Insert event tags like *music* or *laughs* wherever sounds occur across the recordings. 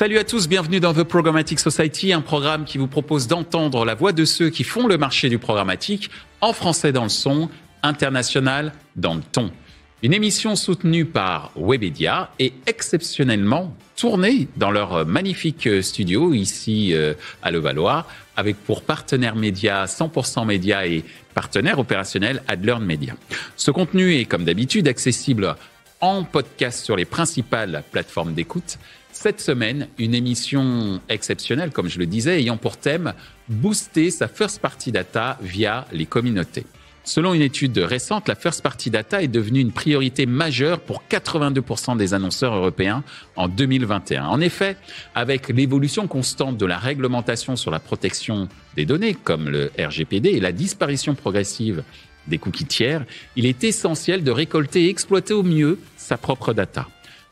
Salut à tous, bienvenue dans The Programmatic Society, un programme qui vous propose d'entendre la voix de ceux qui font le marché du programmatique, en français dans le son, international dans le ton. Une émission soutenue par Webedia et exceptionnellement tournée dans leur magnifique studio ici euh, à Levallois, avec pour partenaire média 100% média et partenaire opérationnel AdLearn Media. Ce contenu est comme d'habitude accessible en podcast sur les principales plateformes d'écoute cette semaine une émission exceptionnelle, comme je le disais, ayant pour thème booster sa first party data via les communautés. Selon une étude récente, la first party data est devenue une priorité majeure pour 82% des annonceurs européens en 2021. En effet, avec l'évolution constante de la réglementation sur la protection des données, comme le RGPD, et la disparition progressive des cookies tiers, il est essentiel de récolter et exploiter au mieux sa propre data.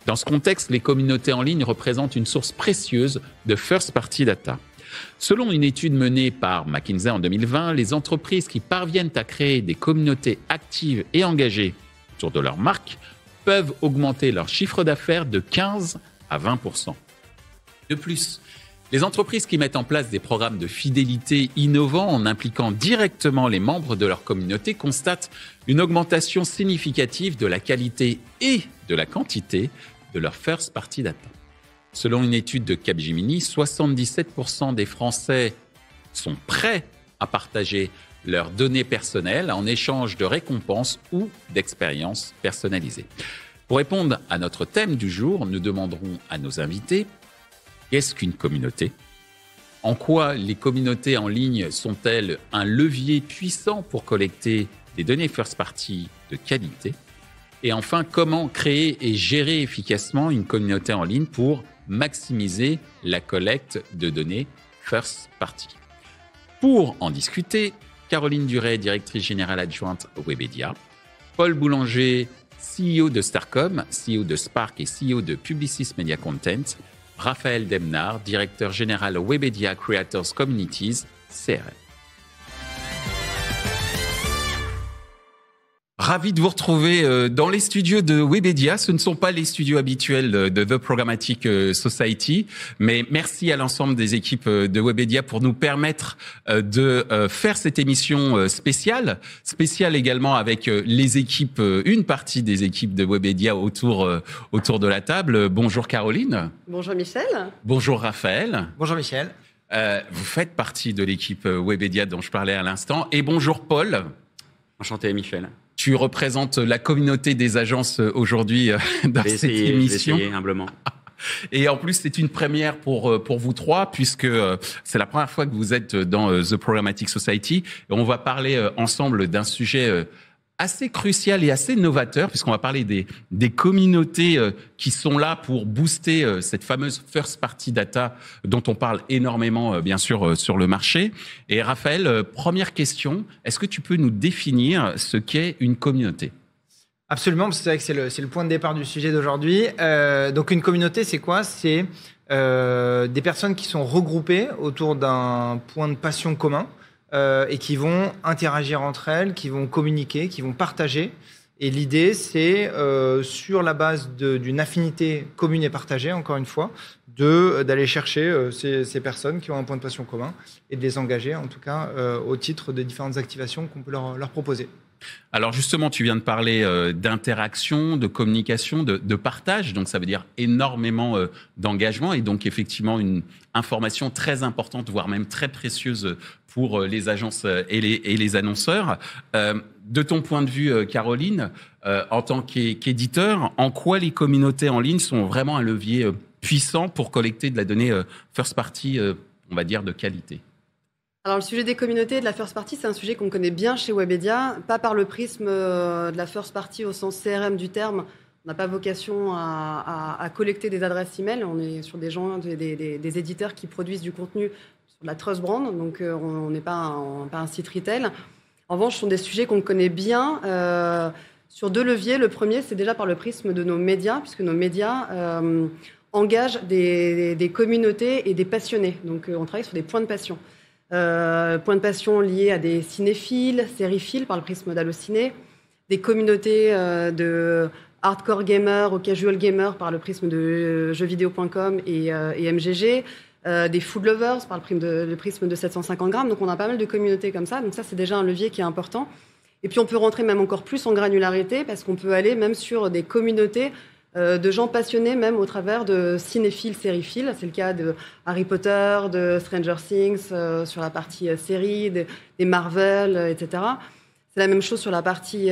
Dans ce contexte, les communautés en ligne représentent une source précieuse de first-party data. Selon une étude menée par McKinsey en 2020, les entreprises qui parviennent à créer des communautés actives et engagées autour de leur marque peuvent augmenter leur chiffre d'affaires de 15 à 20 De plus, les entreprises qui mettent en place des programmes de fidélité innovants en impliquant directement les membres de leur communauté constatent une augmentation significative de la qualité et de la quantité de leur first party data. Selon une étude de Capgemini, 77% des Français sont prêts à partager leurs données personnelles en échange de récompenses ou d'expériences personnalisées. Pour répondre à notre thème du jour, nous demanderons à nos invités qu'est-ce qu'une communauté En quoi les communautés en ligne sont-elles un levier puissant pour collecter des données first party de qualité et enfin, comment créer et gérer efficacement une communauté en ligne pour maximiser la collecte de données first party. Pour en discuter, Caroline Duret, directrice générale adjointe Webedia, Paul Boulanger, CEO de Starcom, CEO de Spark et CEO de Publicis Media Content, Raphaël Demnard, directeur général Webedia Creators Communities, CRM. ravi de vous retrouver euh, dans les studios de Webedia. Ce ne sont pas les studios habituels de The Programmatic euh, Society, mais merci à l'ensemble des équipes euh, de Webedia pour nous permettre de faire cette émission spéciale, spéciale également avec les équipes, une partie des équipes de Webedia autour, autour de la table. Bonjour Caroline. Bonjour Michel. Bonjour Raphaël. Bonjour Michel. vous faites partie de l'équipe Webedia dont je parlais à l'instant. Et bonjour Paul. Enchanté Michel tu représentes la communauté des agences euh, aujourd'hui euh, *laughs* dans cette émission. humblement. Et en plus, c'est une première pour euh, pour vous trois puisque c'est la première fois que vous êtes dans The Programmatic Society. On va parler ensemble d'un sujet assez crucial et assez novateur, puisqu'on va parler des, communautés euh, qui sont là pour booster euh, cette fameuse first party data dont on parle énormément, euh, bien sûr, sur le marché. Et Raphaël, première question, est-ce que tu peux nous définir ce qu'est une communauté Absolument, c'est vrai que c'est le, point de départ du sujet d'aujourd'hui. donc une communauté, c'est quoi C'est des personnes qui sont regroupées autour d'un point de passion commun. Euh, et qui vont interagir entre elles, qui vont communiquer, qui vont partager. Et l'idée, c'est euh, sur la base d'une affinité commune et partagée, encore une fois, euh, d'aller chercher ces, personnes qui ont un point de passion commun et de les engager, en tout cas, au titre des différentes activations qu'on peut leur proposer. Alors justement, tu viens de parler euh, d'interaction, de communication, de, partage, donc ça veut dire énormément euh, d'engagement et donc effectivement une information très importante, voire même très précieuse euh, pour les agences et les annonceurs. de ton point de vue, Caroline, en tant qu'éditeur, en quoi les communautés en ligne sont vraiment un levier puissant pour collecter de la donnée first party, on va dire, de qualité alors le sujet des communautés et de la first party, c'est un sujet qu'on connaît bien chez Webedia, pas par le prisme euh, de la first party au sens CRM du terme. On n'a pas vocation à, collecter des adresses e-mail. On est sur des gens, des, éditeurs qui produisent du contenu sur la trust brand, donc euh, on n'est pas, pas, un site retail. En revanche, ce sont des sujets qu'on connaît bien. Euh, sur deux leviers. Le premier, c'est déjà par le prisme de nos médias, puisque nos médias engagent des, communautés et des passionnés. Donc, on travaille sur des points de passion. Euh, point de passion lié à des cinéphiles, sériphiles par le prisme d'Allociné, des communautés euh, de hardcore gamers ou casual gamers par le prisme de jeuxvideo.com et, euh, et, MGG, des food lovers par le de, le prisme de 750 grammes. Donc on a pas mal de communautés comme ça. Donc ça, c'est déjà un levier qui est important. Et puis on peut rentrer même encore plus en granularité parce qu'on peut aller même sur des communautés euh, de gens passionnés même au travers de cinéphiles, sériphiles. C'est le cas de Harry Potter, de Stranger Things euh, sur la partie euh, série, des, Marvel, etc. C'est la même chose sur la partie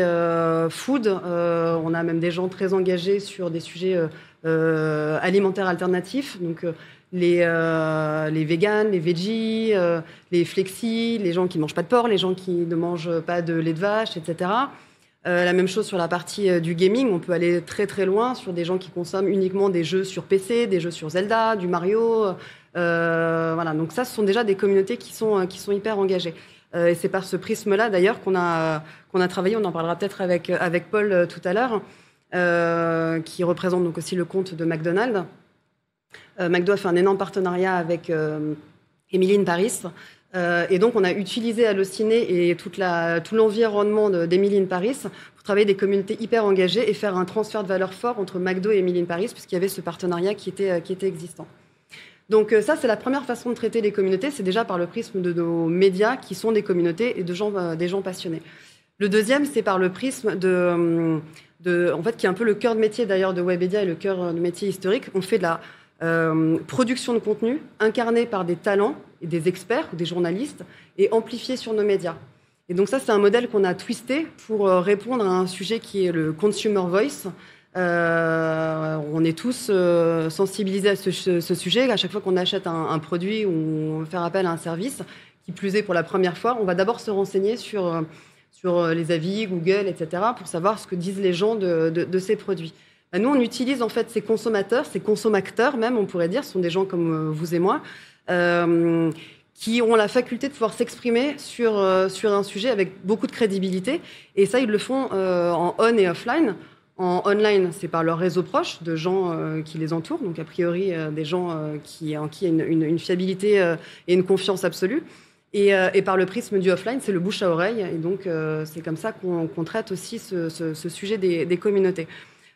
food. on a même des gens très engagés sur des sujets alimentaires alternatifs. Donc les, vegans, les les veggies, les flexis, les gens qui ne mangent pas de porc, les gens qui ne mangent pas de lait de vache, etc. Euh, la même chose sur la partie euh, du gaming, on peut aller très très loin sur des gens qui consomment uniquement des jeux sur PC, des jeux sur Zelda, du Mario. Euh, voilà, donc ça, ce sont déjà des communautés qui sont, hyper engagées. et c'est par ce prisme-là, d'ailleurs, qu'on a, travaillé, on en parlera peut-être avec, avec Paul tout à l'heure, qui représente donc aussi le compte de McDonald's. McDo a fait un énorme partenariat avec Emeline Paris, euh, et donc, on a utilisé Allociné et tout l'environnement d'Emily in Paris pour travailler des communautés hyper engagées et faire un transfert de valeur fort entre McDo et Emily in Paris, puisqu'il y avait ce partenariat qui était, euh, existant. Donc euh, ça, c'est la première façon de traiter les communautés, c'est déjà par le prisme de nos médias qui sont des communautés et de des gens passionnés. Le deuxième, c'est par le prisme de, en fait, qui est un peu le cœur de métier d'ailleurs de Webedia et le cœur de métier historique. On fait de la production de contenu incarnée par des talents des experts ou des journalistes et amplifié sur nos médias. Et donc ça, c'est un modèle qu'on a twisté pour euh, répondre à un sujet qui est le consumer voice. Euh, on est tous euh, sensibilisés à ce, sujet. À chaque fois qu'on achète un, produit ou on fait appel à un service, qui plus est pour la première fois, on va d'abord se renseigner sur, sur les avis, Google, etc., pour savoir ce que disent les gens de, ces produits. Bah, nous, on utilise en fait ces consommateurs, ces consommateurs même, on pourrait dire, ce sont des gens comme vous et moi, euh, qui ont la faculté de pouvoir s'exprimer sur, euh, sur un sujet avec beaucoup de crédibilité. Et ça, ils le font euh, en on et offline. En online, c'est par leur réseau proche de gens qui les entourent, donc a priori des gens qui, en qui il y a une, fiabilité et une confiance absolue. Et, et, par le prisme du offline, c'est le bouche à oreille. Et donc, c'est comme ça qu'on traite aussi ce, sujet des, des, communautés.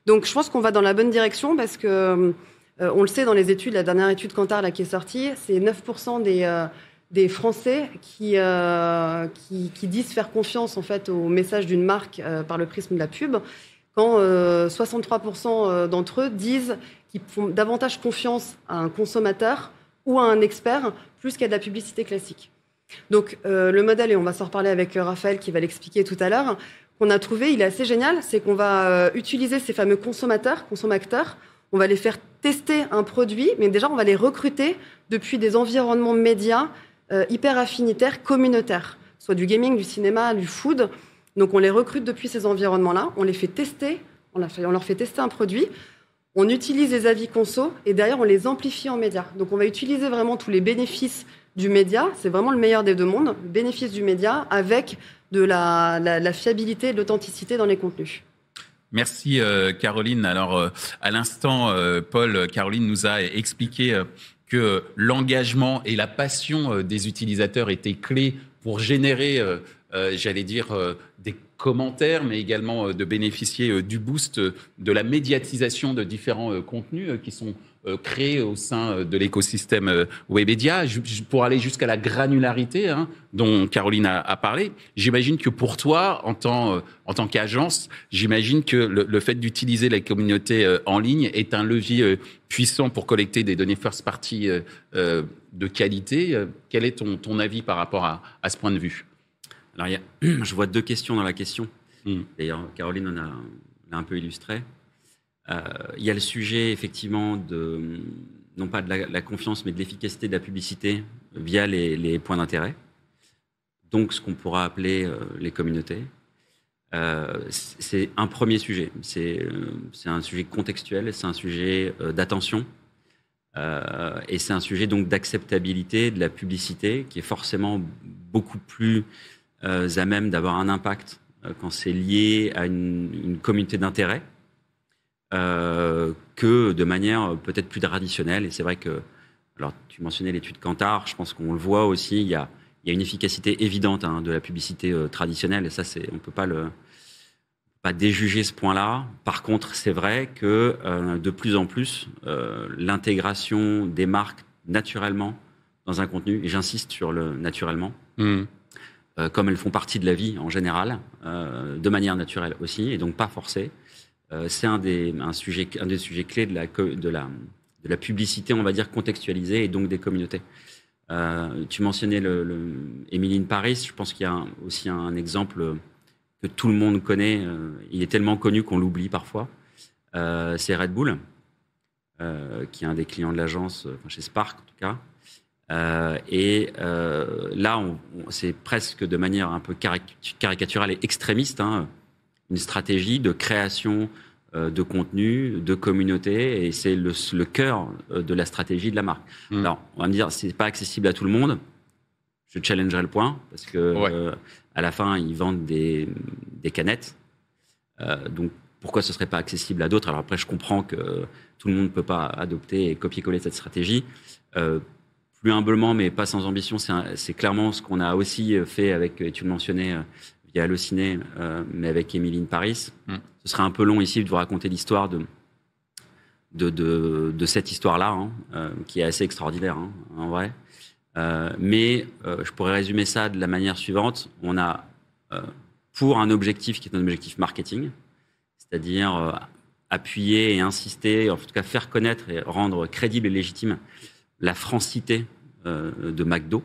Donc, je pense qu'on va dans la bonne direction parce que euh, on le sait dans les études, la dernière étude Cantar là, qui est sortie, c'est 9% euh, des, Français euh, qui, qui, disent faire confiance en fait, au message d'une marque par le prisme de la pub, quand 63% d'entre eux disent qu'ils font davantage confiance à un consommateur ou à un expert plus qu'à de la publicité classique. Donc le modèle, et on va s'en reparler avec Raphaël qui va l'expliquer tout à l'heure, qu'on a trouvé, il est assez génial, c'est qu'on va utiliser ces fameux consommateurs, consommateurs, on va les faire tester un produit, mais déjà on va les recruter depuis des environnements médias euh, hyper affinitaires, communautaires, soit du gaming, du cinéma, du food. Donc on les recrute depuis ces environnements-là, on les fait tester, on, leur fait tester un produit, on utilise les avis conso et d'ailleurs, on les amplifie en médias. Donc on va utiliser vraiment tous les bénéfices du média, c'est vraiment le meilleur des deux mondes, bénéfices du média avec de la, la fiabilité et de l'authenticité dans les contenus. Merci euh, Caroline. Alors euh, à l'instant, euh, Paul, Caroline nous a expliqué que l'engagement et la passion des utilisateurs étaient clés pour générer, j'allais dire, des commentaires, mais également de bénéficier du boost de la médiatisation de différents contenus qui sont euh, créé au sein euh, de l'écosystème euh, Webedia, pour aller jusqu'à la granularité hein, dont Caroline a, parlé. J'imagine que pour toi, en tant, en tant qu'agence, j'imagine que le, fait d'utiliser la communauté en ligne est un levier puissant pour collecter des données first party de qualité. Quel est ton, ton avis par rapport à, ce point de vue Alors, il y a, *clears throat* je vois deux questions dans la question. D'ailleurs, mmh. Caroline en a, a un peu illustré. Euh, il y a le sujet effectivement de, non pas de la, confiance, mais de l'efficacité de la publicité via les, points d'intérêt, donc ce qu'on pourra appeler euh, les communautés. Euh, c'est un premier sujet. C'est un sujet contextuel, c'est un sujet d'attention. et c'est un sujet donc d'acceptabilité de la publicité qui est forcément beaucoup plus à même d'avoir un impact quand c'est lié à une communauté d'intérêt euh, que de manière euh, peut-être plus traditionnelle. Et c'est vrai que, alors tu mentionnais l'étude Cantar, je pense qu'on le voit aussi, il y a, il y a une efficacité évidente hein, de la publicité euh, traditionnelle, et ça, c'est, on ne peut pas le déjuger ce point-là. Par contre, c'est vrai que de plus en plus, l'intégration des marques naturellement dans un contenu, et j'insiste sur le naturellement, mmh. comme elles font partie de la vie en général, de manière naturelle aussi, et donc pas forcée, euh, c'est un des, sujet, des sujets clés de la, de, de la publicité, on va dire, contextualisée et donc des communautés. Euh, tu mentionnais le, Paris. Je pense qu'il y a aussi un, exemple que tout le monde connaît. Euh, il est tellement connu qu'on l'oublie parfois. c'est Red Bull, qui est un des clients de l'agence, chez Spark en tout cas. et là, c'est presque de manière un peu caricaturale et extrémiste. Hein une stratégie de création euh, de contenu, de communauté, et c'est le, cœur euh, de la stratégie de la marque. Mm. Alors, on va me dire, c'est pas accessible à tout le monde. Je challengerai le point, parce que euh, à la fin, ils vendent des, canettes. donc, pourquoi ce serait pas accessible à d'autres Alors après, je comprends que tout le monde ne peut pas adopter et copier-coller cette stratégie. plus humblement, mais pas sans ambition, c'est clairement ce qu'on a aussi fait avec, et tu le mentionnais, à euh, mais avec Émiline Paris. Mm. Ce serait un peu long ici de vous raconter l'histoire de, de, de, cette histoire-là, hein, euh, qui est assez extraordinaire hein, en vrai. Euh, mais je pourrais résumer ça de la manière suivante. On a, pour un objectif qui est un objectif marketing, c'est-à-dire appuyer et insister, en tout cas faire connaître et rendre crédible et légitime la francité de McDo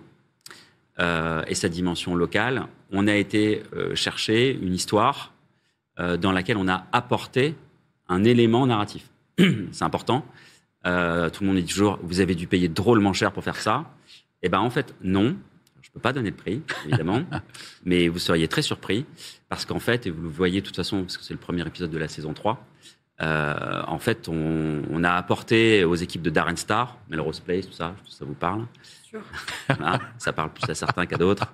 euh, et sa dimension locale, on a été euh, chercher une histoire euh, dans laquelle on a apporté un élément narratif. *clears throat* C'est important. tout le monde dit toujours, vous avez dû payer drôlement cher pour faire ça. Eh bien, en fait, non. Je ne peux pas donner le prix, évidemment, *laughs* mais vous seriez très surpris, parce qu'en fait, et vous le voyez de toute façon, parce que c'est le premier épisode de la saison 3, euh, en fait, on, a apporté aux équipes de Darren Star, Melrose Place, tout ça, ça vous parle *laughs* ça parle plus à certains qu'à d'autres.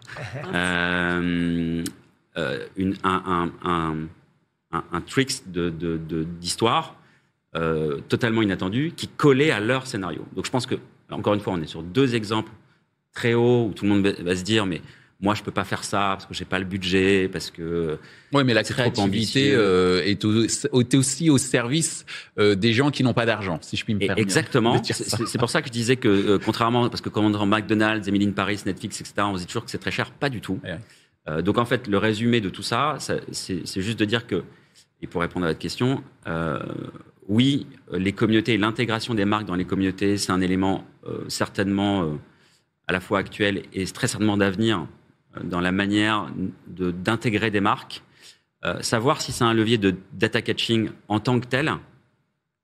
*laughs* Euh, euh, un, un, d'histoire totalement inattendu qui collait à leur scénario. Donc je pense que, encore une fois, on est sur deux exemples très hauts où tout le monde va se dire, mais moi je peux pas faire ça parce que j'ai pas le budget parce que oui mais la créativité euh, est, aussi au service euh, des gens qui n'ont pas d'argent si je puis me permettre exactement c'est pour ça que je disais que euh, contrairement parce que quand on McDonald's Emily in Paris Netflix etc on se dit toujours que c'est très cher pas du tout donc en fait le résumé de tout ça, ça c'est juste de dire que et pour répondre à votre question oui les communautés l'intégration des marques dans les communautés c'est un élément certainement à la fois actuel et très certainement d'avenir dans la manière d'intégrer des marques. Euh, savoir si c'est un levier de data catching en tant que tel,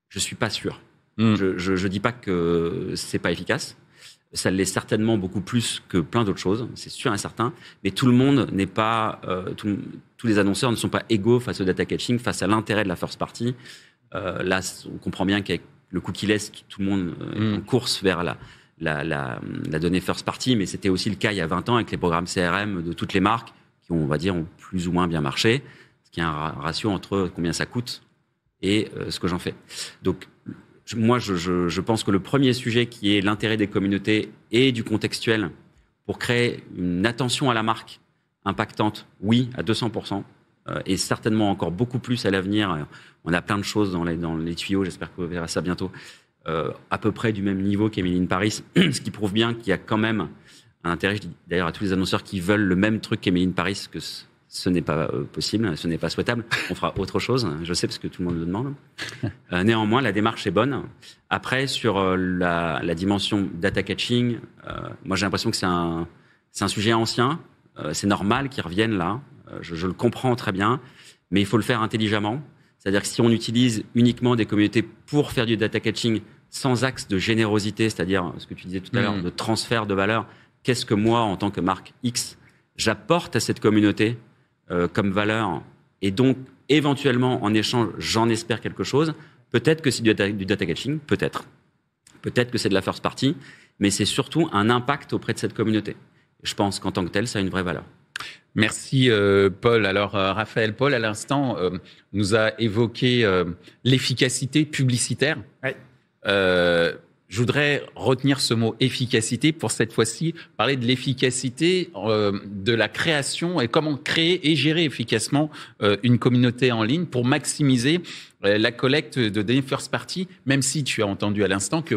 je suis pas sûr. Hmm. Je ne dis pas que c'est pas efficace. Ça l'est certainement beaucoup plus que plein d'autres choses, c'est sûr et certain. Mais tout le monde n'est pas, euh, tous les annonceurs ne sont pas égaux face au data catching, face à l'intérêt de la first party. Euh, là, on comprend bien qu'avec le cookie less tout le monde est hmm. en course vers la, la, donnée first party, mais c'était aussi le cas il y a 20 ans avec les programmes CRM de toutes les marques qui, ont, on va dire, ont plus ou moins bien marché, ce qui est un ratio entre combien ça coûte et euh, ce que j'en fais. Donc, moi, je, pense que le premier sujet qui est l'intérêt des communautés et du contextuel pour créer une attention à la marque impactante, oui, à 200%, euh, et certainement encore beaucoup plus à l'avenir. Euh, on a plein de choses dans les, dans les tuyaux, j'espère que vous verrez ça bientôt, euh, à peu près du même niveau qu'Emily Paris, *clears throat* ce qui prouve bien qu'il y a quand même un intérêt, d'ailleurs à tous les annonceurs qui veulent le même truc qu'Emily in Paris, que ce, n'est pas euh, possible, ce n'est pas souhaitable, on fera *laughs* autre chose, je sais parce que tout le monde le demande. *laughs* Euh, néanmoins, la démarche est bonne. Après, sur la, dimension data catching, moi j'ai l'impression que c'est un, sujet ancien, c'est normal qu'il revienne là, je, je le comprends très bien, mais il faut le faire intelligemment. C'est-à-dire que si on utilise uniquement des communautés pour faire du data catching, sans axe de générosité, c'est-à-dire ce que tu disais tout à l'heure, mm. de transfert de valeur. Qu'est-ce que moi, en tant que marque X, j'apporte à cette communauté euh, comme valeur Et donc, éventuellement, en échange, j'en espère quelque chose. Peut-être que c'est du data, peut-être. Peut-être que c'est de la first party, mais c'est surtout un impact auprès de cette communauté. Je pense qu'en tant que tel, ça a une vraie valeur. Merci euh, Paul. Alors euh, Raphaël Paul, à l'instant, nous a évoqué l'efficacité publicitaire. Euh, je voudrais retenir ce mot efficacité pour cette fois-ci parler de l'efficacité euh, de la création et comment créer et gérer efficacement euh, une communauté en ligne pour maximiser la collecte de données first party, même si tu as entendu à l'instant que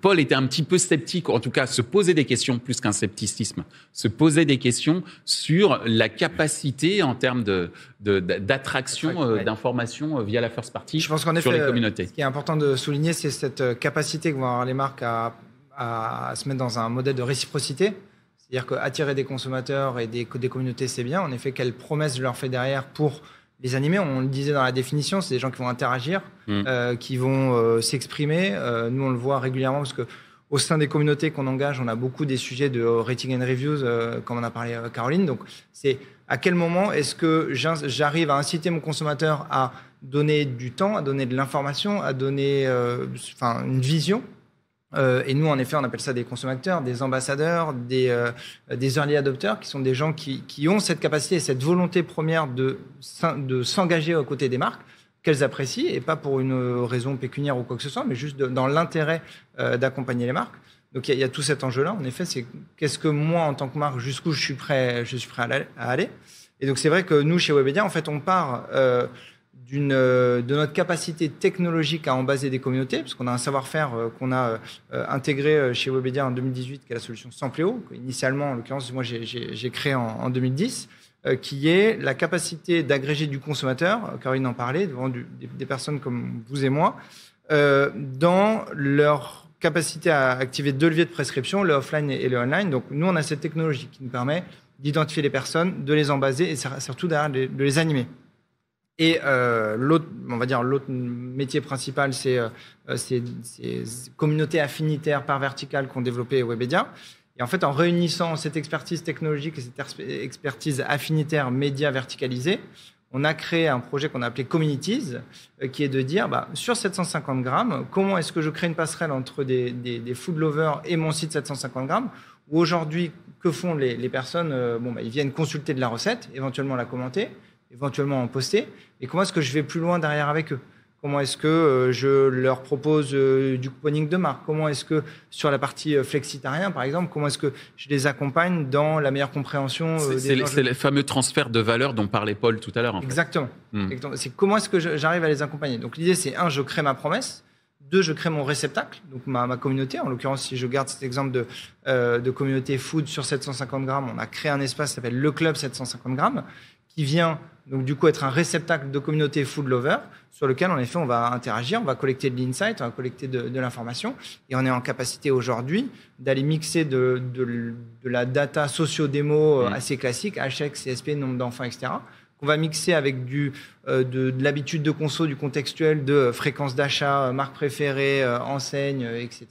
Paul était un petit peu sceptique, en tout cas se posait des questions plus qu'un scepticisme, se posait des questions sur la capacité en termes d'attraction de, d'attraction euh, d'informations euh, via la first party Je pense qu'en effet, les euh, communautés. Ce qui est important de souligner, c'est cette capacité que vont avoir les marques à, à, se mettre dans un modèle de réciprocité. C'est-à-dire qu'attirer des consommateurs et des, des communautés, c'est bien. En effet, quelles promesse je leur fais derrière pour les animés, on le disait dans la définition, c'est des gens qui vont interagir, mm. euh, qui vont euh, s'exprimer. Euh, nous, on le voit régulièrement parce que au sein des communautés qu'on engage, on a beaucoup des sujets de rating and reviews, comme on a parlé Caroline. Donc, c'est à quel moment est-ce que j'arrive à inciter mon consommateur à donner du temps, à donner de l'information, à donner une vision euh, et nous, en effet, on appelle ça des consommateurs, des ambassadeurs, des, euh, des early adopteurs, qui sont des gens qui, qui, ont cette capacité et cette volonté première de, de s'engager aux côtés des marques qu'elles apprécient, et pas pour une raison pécuniaire ou quoi que ce soit, mais juste dans l'intérêt euh, d'accompagner les marques. Donc il y, a tout cet enjeu-là. En effet, c'est qu'est-ce que moi, en tant que marque, jusqu'où je suis prêt, je suis prêt à, aller. Et donc c'est vrai que nous, chez Webedia, en fait, on part euh, de notre capacité technologique à embaser des communautés, parce qu'on a un savoir-faire euh, qu'on a euh, intégré chez Webedia en 2018, qui est la solution Sampleo, initialement, en l'occurrence, moi j'ai créé en, 2010, qui est la capacité d'agréger du consommateur, Caroline en parlait, devant des, personnes comme vous et moi, dans leur capacité à activer deux leviers de prescription, le offline et le online. Donc nous, on a cette technologie qui nous permet d'identifier les personnes, de les embaser et surtout de les animer. Et euh, l'autre, on va dire l'autre métier principal, c'est euh, ces, communautés affinitaires par verticale qu'ont développé Webedia. Et en fait, en réunissant cette expertise technologique et cette expertise affinitaire média verticalisée, on a créé un projet qu'on a appelé Communities, euh, qui est de dire, bah, sur 750 grammes, comment est-ce que je crée une passerelle entre des, food lovers et mon site 750 grammes Ou aujourd'hui, que font les, personnes Bon, bah, ils viennent consulter de la recette, éventuellement la commenter éventuellement en poster Et comment est-ce que je vais plus loin derrière avec eux Comment est-ce que euh, je leur propose euh, du couponing de marque Comment est-ce que sur la partie euh, flexitarien, par exemple, comment est-ce que je les accompagne dans la meilleure compréhension C'est le fameux transfert de valeur dont parlait Paul tout à l'heure. Hmm. Exactement. C'est comment est-ce que j'arrive à les accompagner Donc l'idée, c'est un, je crée ma promesse. Deux, je crée mon réceptacle, donc ma, communauté. En l'occurrence, si je garde cet exemple de, de communauté food sur 750 grammes, on a créé un espace qui s'appelle le club 750 grammes, qui vient donc du coup être un réceptacle de communauté food lover sur lequel en effet on va interagir, on va collecter de l'insight, on va collecter de, l'information et on est en capacité aujourd'hui d'aller mixer de, la data socio-démo euh, mmh. assez classique, HX, CSP, nombre d'enfants, etc. qu'on va mixer avec euh, de, l'habitude de conso, du contextuel, de euh, fréquence d'achat, marque préférée, enseigne, etc.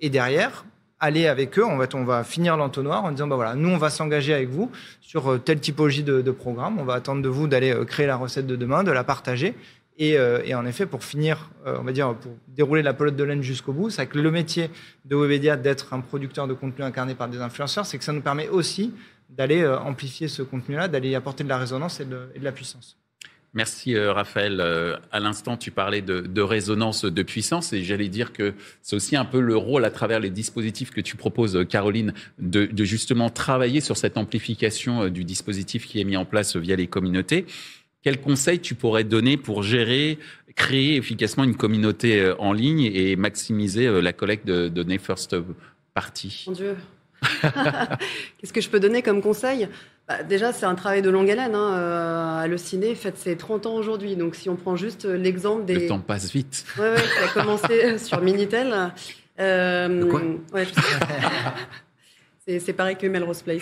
Et derrière, aller avec eux. En fait, on va finir l'entonnoir en disant, bah voilà, nous, on va s'engager avec vous sur euh, telle typologie de, programme. On va attendre de vous d'aller euh, créer la recette de demain, de la partager. Et, euh, et en effet, pour finir, on va dire, pour dérouler la pelote de laine jusqu'au bout, c'est que le métier de Webedia d'être un producteur de contenu incarné par des influenceurs, c'est que ça nous permet aussi d'aller amplifier ce contenu-là, d'aller y apporter de la résonance et de la puissance. Merci euh, Raphaël. Euh, à l'instant, tu parlais de, résonance de puissance et j'allais dire que c'est aussi un peu le rôle à travers les dispositifs que tu proposes, euh, Caroline, de, justement travailler sur cette amplification du dispositif qui est mis en place via les communautés. Quels conseils tu pourrais donner pour gérer, créer efficacement une communauté en ligne et maximiser la collecte de données first party Mon Dieu *laughs* Qu'est-ce que je peux donner comme conseil bah, déjà, c'est un travail de longue haleine. Hein, euh, le ciné ciné, ses 30 ans aujourd'hui. Donc, si on prend juste euh, l'exemple des. Le temps passe vite. Oui, ouais, ça a commencé euh, *laughs* sur Minitel. *laughs* c'est, pareil que Melrose Place.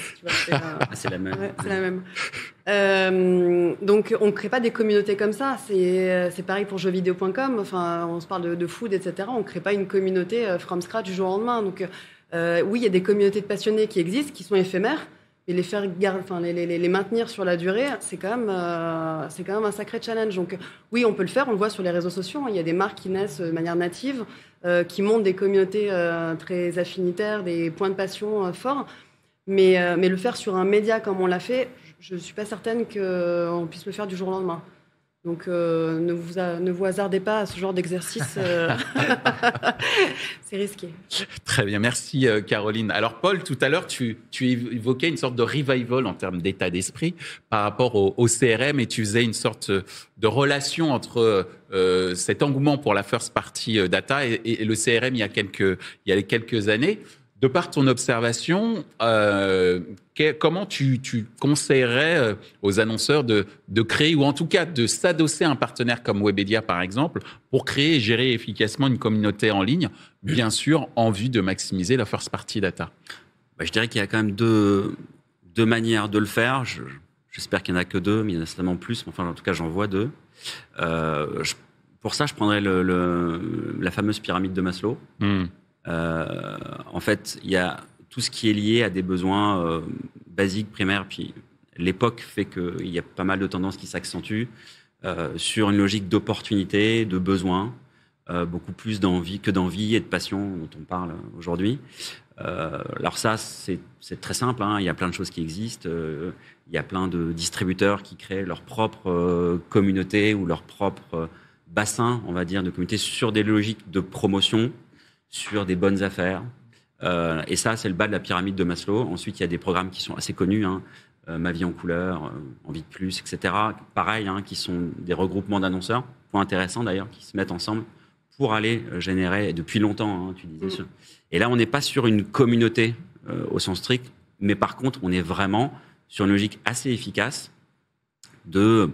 Ah, c'est, la même. c'est la même. donc, on ne crée pas des communautés comme ça. C'est, pareil pour jeuxvideo.com. Enfin, on se parle de, de food, etc. On ne crée pas une communauté from scratch du jour au lendemain. Donc, oui, il y a des communautés de passionnés qui existent, qui sont éphémères et les faire enfin, les, les, les, maintenir sur la durée, c'est quand même euh, c'est quand même un sacré challenge. Donc oui, on peut le faire, on le voit sur les réseaux sociaux. Hein. Il y a des marques qui naissent euh, de manière native, euh, qui montent des communautés très affinitaires, des points de passion forts. Mais mais le faire sur un média comme on l'a fait, je ne suis pas certaine qu'on puisse le faire du jour au lendemain. Donc euh, ne, vous ne vous hasardez pas à ce genre d'exercice. Euh, *laughs* c'est risqué. Très bien, merci euh, Caroline. Alors Paul, tout à l'heure, tu, tu, évoquais une sorte de revival en termes d'état d'esprit par rapport au, CRM et tu faisais une sorte de relation entre cet engouement pour la first party data et, le CRM il y quelques, il y a quelques années de par ton observation, euh, comment tu, conseillerais euh, aux annonceurs de, créer, ou en tout cas de s'adosser à un partenaire comme Webedia, par exemple, pour créer et gérer efficacement une communauté en ligne, bien sûr, en vue de maximiser la first party data bah, Je dirais qu'il y a quand même deux, manières de le faire. j'espère qu'il n'y en a que deux, mais il y en a certainement plus. enfin, en tout cas, j'en vois deux. Euh, pour ça, je prendrais le, la fameuse pyramide de Maslow. Hmm. Euh, en fait, il y a tout ce qui est lié à des besoins euh, basiques, primaires, puis l'époque fait qu'il y a pas mal de tendances qui s'accentuent euh, sur une logique d'opportunité, de besoin, beaucoup plus d'envie que d'envie et de passion dont on parle aujourd'hui. alors ça, c'est très simple, hein. il y a plein de choses qui existent, il y a plein de distributeurs qui créent leur propre communauté ou leur propre bassin, on va dire, de communauté sur des logiques de promotion sur des bonnes affaires. Euh, et ça, c'est le bas de la pyramide de Maslow. Ensuite, il y a des programmes qui sont assez connus, hein. euh, Ma vie en couleur, euh, Envie de plus, etc. Pareil, hein, qui sont des regroupements d'annonceurs, point intéressant d'ailleurs, qui se mettent ensemble pour aller générer, depuis longtemps, hein, tu disais. ça. Mm. Et là, on n'est pas sur une communauté au sens strict, mais par contre, on est vraiment sur une logique assez efficace de,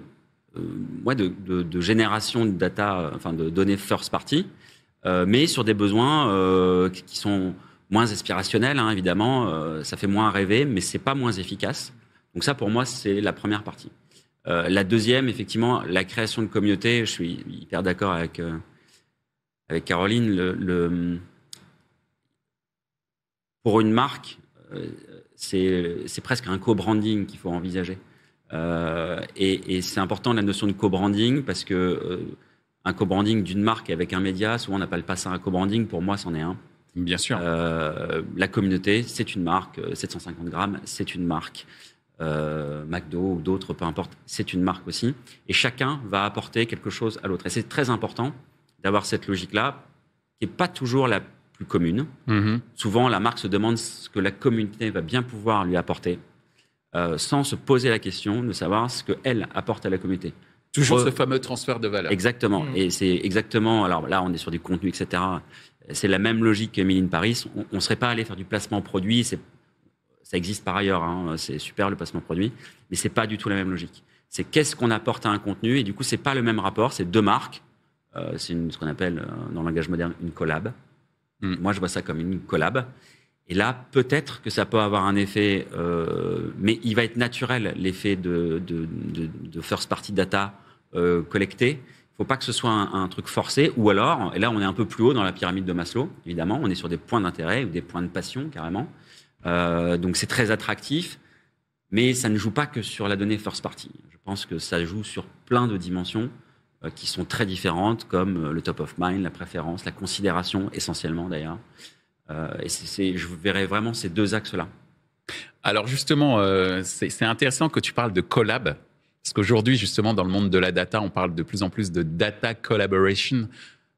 de, de, génération de data, enfin de données first party, euh, mais sur des besoins euh, qui sont moins aspirationnels, hein, évidemment. Euh, ça fait moins rêver, mais c'est pas moins efficace. Donc ça, pour moi, c'est la première partie. la deuxième, effectivement, la création de communauté. Je suis hyper d'accord avec, avec Caroline. Le, pour une marque, c'est presque un co-branding qu'il faut envisager. et, et c'est important la notion de co-branding parce que un co-branding d'une marque avec un média. Souvent, on n'appelle pas ça un co-branding. Pour moi, c'en est un. Bien sûr. Euh, la communauté, c'est une marque. 750 euh, grammes, c'est une marque. Euh, McDo ou d'autres, peu importe, c'est une marque aussi. Et chacun va apporter quelque chose à l'autre. Et c'est très important d'avoir cette logique-là, qui n'est pas toujours la plus commune. Mhm. Souvent, la marque se demande ce que la communauté va bien pouvoir lui apporter, sans se poser la question de savoir ce qu'elle apporte à la communauté. Toujours ce fameux transfert de valeur. Exactement. Hmm. Et c'est exactement. Alors là, on est sur du contenu, etc. C'est la même logique que Made Paris. On ne serait pas allé faire du placement produit. Ça existe par ailleurs. Hein. C'est super le placement produit. Mais c'est pas du tout la même logique. C'est qu'est-ce qu'on apporte à un contenu. Et du coup, ce n'est pas le même rapport. C'est deux marques. Euh, c'est ce qu'on appelle, euh, dans le langage moderne, une collab. Hmm. Moi, je vois ça comme une collab. Et là, peut-être que ça peut avoir un effet, euh, mais il va être naturel, l'effet de, de, first party data euh, Il ne faut pas que ce soit un, truc forcé, ou alors, et là on est un peu plus haut dans la pyramide de Maslow, évidemment, on est sur des points d'intérêt ou des points de passion carrément. Euh, donc c'est très attractif, mais ça ne joue pas que sur la donnée first party. Je pense que ça joue sur plein de dimensions euh, qui sont très différentes, comme le top of mind, la préférence, la considération essentiellement d'ailleurs. Euh, et c je verrais vraiment ces deux axes-là. Alors justement, euh, c'est intéressant que tu parles de collab. Parce qu'aujourd'hui, justement, dans le monde de la data, on parle de plus en plus de data collaboration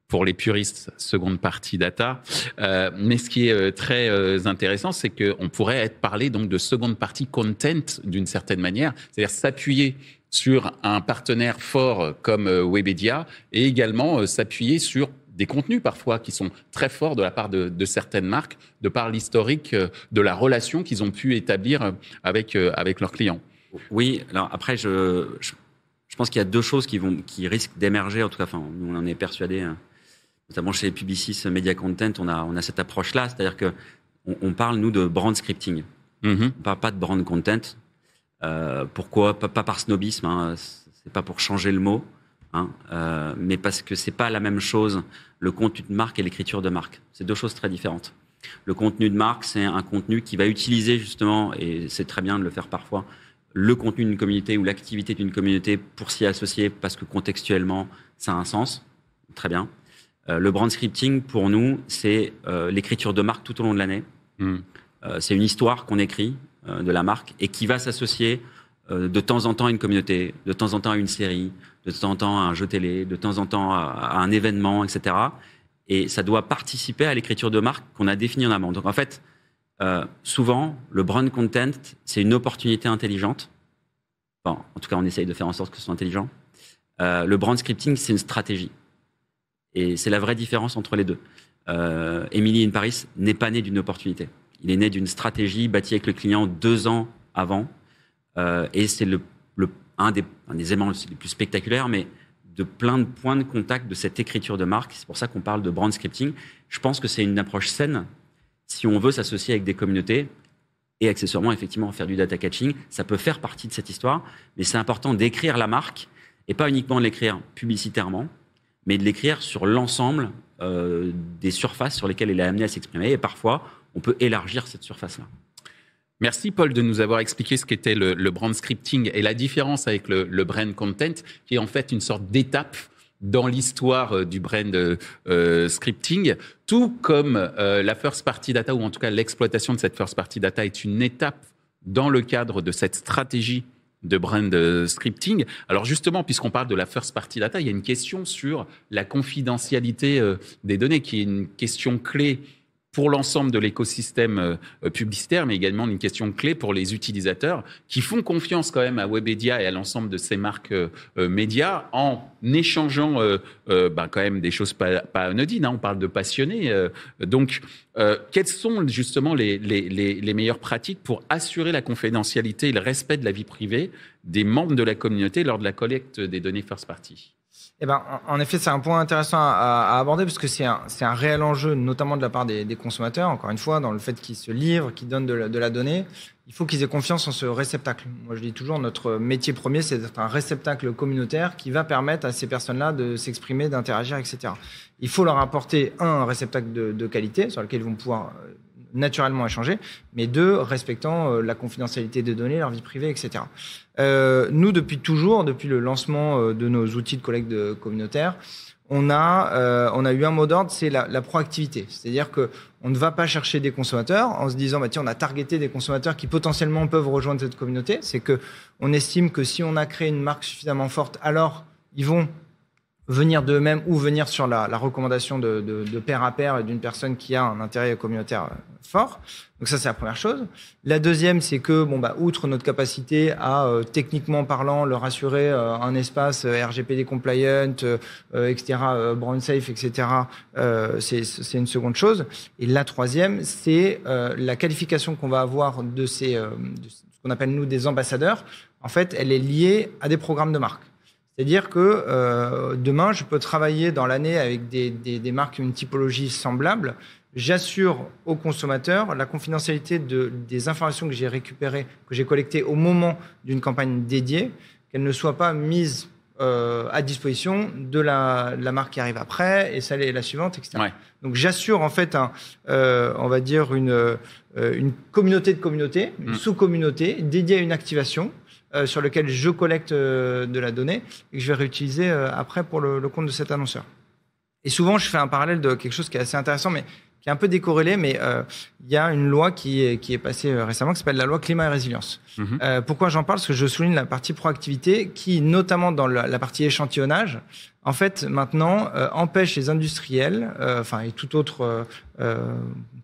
pour les puristes, seconde partie data. Euh, mais ce qui est très intéressant, c'est qu'on pourrait être parlé donc de seconde partie content d'une certaine manière, c'est-à-dire s'appuyer sur un partenaire fort comme Webedia et également s'appuyer sur des contenus parfois qui sont très forts de la part de, certaines marques, de par l'historique euh, de la relation qu'ils ont pu établir euh, avec, euh, avec leurs clients. Oui, alors après, je, je, pense qu'il y a deux choses qui, vont, qui risquent d'émerger, en tout cas, enfin, on en est persuadé, hein. notamment chez Publicis Media Content, on a, on a cette approche-là, c'est-à-dire que on, parle, nous, de brand scripting. Mm-hmm. On pas de brand content. pourquoi pas, par snobisme, hein, c'est pas pour changer le mot. Hein, euh, mais parce que c'est pas la même chose le contenu de marque et l'écriture de marque. C'est deux choses très différentes. Le contenu de marque, c'est un contenu qui va utiliser justement, et c'est très bien de le faire parfois, le contenu d'une communauté ou l'activité d'une communauté pour s'y associer parce que contextuellement, ça a un sens. Très bien. Euh, le brand scripting, pour nous, c'est euh, l'écriture de marque tout au long de l'année. Hmm. c'est une histoire qu'on écrit de la marque et qui va s'associer euh, de temps en temps à une communauté, de temps en temps à une série, de temps en temps à un jeu télé, de temps en temps à, un événement, etc. Et ça doit participer à l'écriture de marque qu'on a définie en amont. Donc en fait, euh, souvent, le brand content, c'est une opportunité intelligente. en tout cas, on essaye de faire en sorte que ce soit intelligent. Euh, le brand scripting, c'est une stratégie. Et c'est la vraie différence entre les deux. Euh, Emily in Paris n'est pas née d'une opportunité. Il est né d'une stratégie bâtie avec le client deux ans avant euh, et c'est le, un, des, éléments les plus spectaculaires, mais de plein de points de contact de cette écriture de marque. C'est pour ça qu'on parle de brand scripting. Je pense que c'est une approche saine si on veut s'associer avec des communautés et accessoirement, effectivement, faire du data catching. Ça peut faire partie de cette histoire, mais c'est important d'écrire la marque et pas uniquement de l'écrire publicitairement, mais de l'écrire sur l'ensemble euh, des surfaces sur lesquelles elle est amenée à s'exprimer. Et parfois, on peut élargir cette surface-là. Merci Paul de nous avoir expliqué ce qu'était le, brand scripting et la différence avec le, brand content, qui est en fait une sorte d'étape dans l'histoire euh, du brand euh, euh, scripting, tout comme la first party data, ou en tout cas l'exploitation de cette first party data est une étape dans le cadre de cette stratégie de brand scripting. Alors justement, puisqu'on parle de la first party data, il y a une question sur la confidentialité des données, qui est une question clé pour l'ensemble de l'écosystème euh, publicitaire, mais également une question clé pour les utilisateurs qui font confiance quand même à Webedia et à l'ensemble de ces marques euh, euh, médias en échangeant ben quand même des choses pas, anodines. Hein. on parle de passionnés. donc, quelles sont justement les, les meilleures pratiques pour assurer la confidentialité et le respect de la vie privée des membres de la communauté lors de la collecte des données first party eh ben, en effet, c'est un point intéressant à, aborder parce que c'est un, réel enjeu, notamment de la part des, consommateurs, encore une fois, dans le fait qu'ils se livrent, qu'ils donnent de la, donnée. Il faut qu'ils aient confiance en ce réceptacle. Moi, je dis toujours, notre métier premier, c'est d'être un réceptacle communautaire qui va permettre à ces personnes-là de s'exprimer, d'interagir, etc. Il faut leur apporter, un, réceptacle de, de qualité sur lequel ils vont pouvoir euh, naturellement échanger, mais deux, respectant euh, la confidentialité des données, leur vie privée, etc. Euh, nous, depuis toujours, depuis le lancement euh, de nos outils de collecte communautaire, on a, on a eu un mot d'ordre, c'est la, proactivité. C'est-à-dire que on ne va pas chercher des consommateurs en se disant, bah, tiens, on a targeté des consommateurs qui potentiellement peuvent rejoindre cette communauté. C'est que on estime que si on a créé une marque suffisamment forte, alors ils vont venir d'eux-mêmes ou venir sur la, la recommandation de, de, de, pair à pair d'une personne qui a un intérêt communautaire euh, fort. Donc ça, c'est la première chose. La deuxième, c'est que, bon, bah, outre notre capacité à, euh, techniquement parlant, leur assurer euh, un espace RGPD compliant, euh, etc., brand safe, etc., c'est une seconde chose. Et la troisième, c'est la qualification qu'on va avoir de ces, de ce qu'on appelle, nous, des ambassadeurs. En fait, elle est liée à des programmes de marque. C'est-à-dire que euh, demain, je peux travailler dans l'année avec des, marques une typologie semblable. J'assure aux consommateurs la confidentialité de, des informations que j'ai récupérées, que j'ai collectées au moment d'une campagne dédiée, qu'elles ne soient pas mises euh, à disposition de la, marque qui arrive après et celle et la suivante, etc. Donc j'assure en fait, euh, on va dire une, une communauté de communautés, une mmh. sous-communauté dédiée à une activation euh, sur lequel je collecte euh, de la donnée et que je vais réutiliser euh, après pour le, le, compte de cet annonceur. Et souvent, je fais un parallèle de quelque chose qui est assez intéressant, mais qui est un peu décorrélé, mais euh, il y a une loi qui est, qui est passée euh, récemment qui s'appelle la loi climat et résilience. Mhm. Euh, pourquoi j'en parle Parce que je souligne la partie proactivité qui, notamment dans la, partie échantillonnage, en fait, maintenant, empêche les industriels, enfin, et toute autre